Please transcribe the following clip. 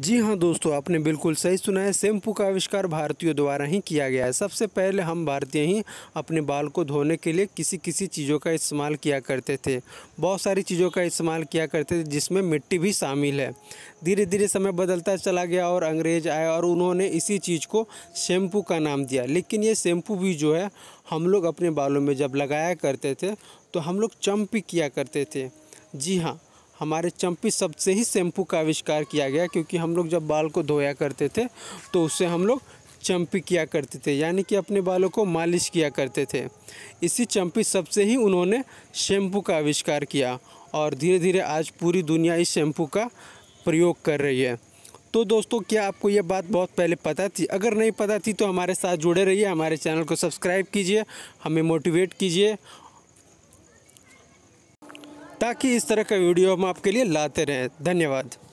जी हाँ दोस्तों आपने बिल्कुल सही सुना है शैम्पू का आविष्कार भारतीयों द्वारा ही किया गया है सबसे पहले हम भारतीय ही अपने बाल को धोने के लिए किसी किसी चीज़ों का इस्तेमाल किया करते थे बहुत सारी चीज़ों का इस्तेमाल किया करते थे जिसमें मिट्टी भी शामिल है धीरे धीरे समय बदलता चला गया और अंग्रेज आए और उन्होंने इसी चीज़ को शैम्पू का नाम दिया लेकिन ये शैम्पू भी जो है हम लोग अपने बालों में जब लगाया करते थे तो हम लोग चम्प किया करते थे जी हाँ हमारे चंपी शब्द से ही शैम्पू का आविष्कार किया गया क्योंकि हम लोग जब बाल को धोया करते थे तो उससे हम लोग चंपी किया करते थे यानी कि अपने बालों को मालिश किया करते थे इसी चंपी शब्द से ही उन्होंने शैम्पू का आविष्कार किया और धीरे धीरे आज पूरी दुनिया इस शैम्पू का प्रयोग कर रही है तो दोस्तों क्या आपको ये बात बहुत पहले पता थी अगर नहीं पता थी तो हमारे साथ जुड़े रहिए हमारे चैनल को सब्सक्राइब कीजिए हमें मोटिवेट कीजिए ताकि इस तरह का वीडियो हम आपके लिए लाते रहें धन्यवाद